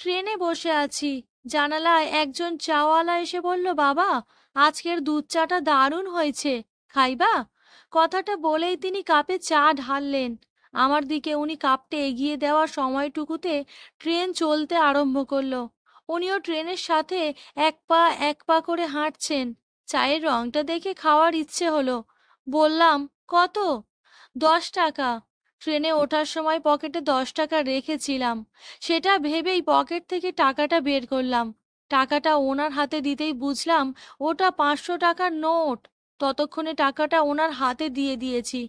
ট্রেনে বসে আছি জানালায় একজন চাওয়ালা এসে বলল বাবা আজকের দুধ চাটা দারুণ হয়েছে খাইবা কথাটা বলেই তিনি কাপে চা ঢাললেন আমার দিকে উনি কাপটা এগিয়ে দেওয়ার সময়টুকুতে ট্রেন চলতে আরম্ভ করলো উনিও ট্রেনের সাথে এক পা এক পা করে হাঁটছেন চায়ের রংটা দেখে খাওয়ার ইচ্ছে হলো বললাম কত দশ টাকা ট্রেনে ওঠার সময় পকেটে দশ টাকা রেখেছিলাম সেটা ভেবেই পকেট থেকে টাকাটা বের করলাম টাকাটা ওনার হাতে দিতেই বুঝলাম ওটা পাঁচশো টাকার নোট ততক্ষণে টাকাটা ওনার হাতে দিয়ে দিয়েছি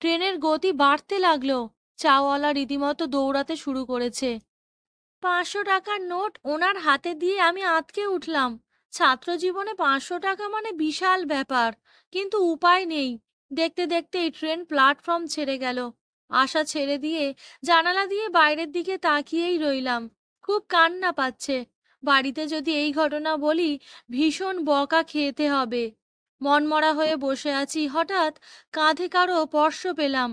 ট্রেনের গতি বাড়তে লাগলো চাওয়ালা রীতিমতো দৌড়াতে শুরু করেছে পাঁচশো টাকার নোট ওনার হাতে দিয়ে আমি আতকে উঠলাম ছাত্র জীবনে পাঁচশো টাকা মানে বিশাল ব্যাপার কিন্তু উপায় নেই দেখতে দেখতে এই ট্রেন প্ল্যাটফর্ম ছেড়ে গেল আশা ছেড়ে দিয়ে জানালা দিয়ে বাইরের দিকে তাকিয়েই রইলাম খুব কান্না পাচ্ছে বাড়িতে যদি এই ঘটনা বলি ভীষণ বকা খেতে হবে মনমরা হয়ে বসে আছি হঠাৎ কাঁধে কারো স্পর্শ পেলাম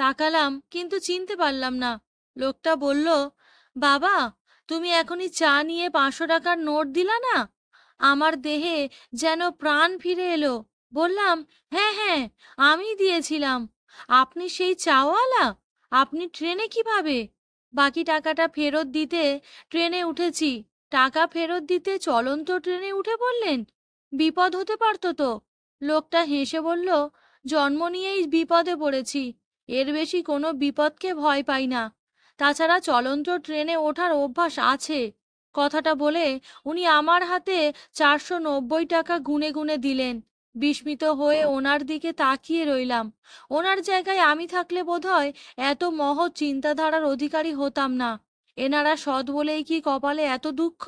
তাকালাম কিন্তু চিনতে পারলাম না লোকটা বলল বাবা তুমি এখনই চা নিয়ে পাঁচশো টাকার নোট দিলা না আমার দেহে যেন প্রাণ ফিরে এলো বললাম হ্যাঁ হ্যাঁ আমি দিয়েছিলাম আপনি সেই চাওয়ালা আপনি ট্রেনে কিভাবে বাকি টাকাটা ফেরত দিতে ট্রেনে উঠেছি টাকা ফেরত দিতে চলন্ত ট্রেনে উঠে পড়লেন বিপদ হতে পারত তো লোকটা হেসে বলল জন্ম নিয়েই বিপদে পড়েছি এর বেশি কোনো বিপদকে ভয় পাই না তাছাড়া চলন্ত ট্রেনে ওঠার অভ্যাস আছে কথাটা বলে উনি আমার হাতে চারশো নব্বই টাকা গুনে গুনে দিলেন বিস্মিত হয়ে ওনার দিকে তাকিয়ে রইলাম ওনার জায়গায় আমি থাকলে বোধহয় এত মহৎ চিন্তাধারার অধিকারী হতাম না এনারা সৎ বলেই কি কপালে এত দুঃখ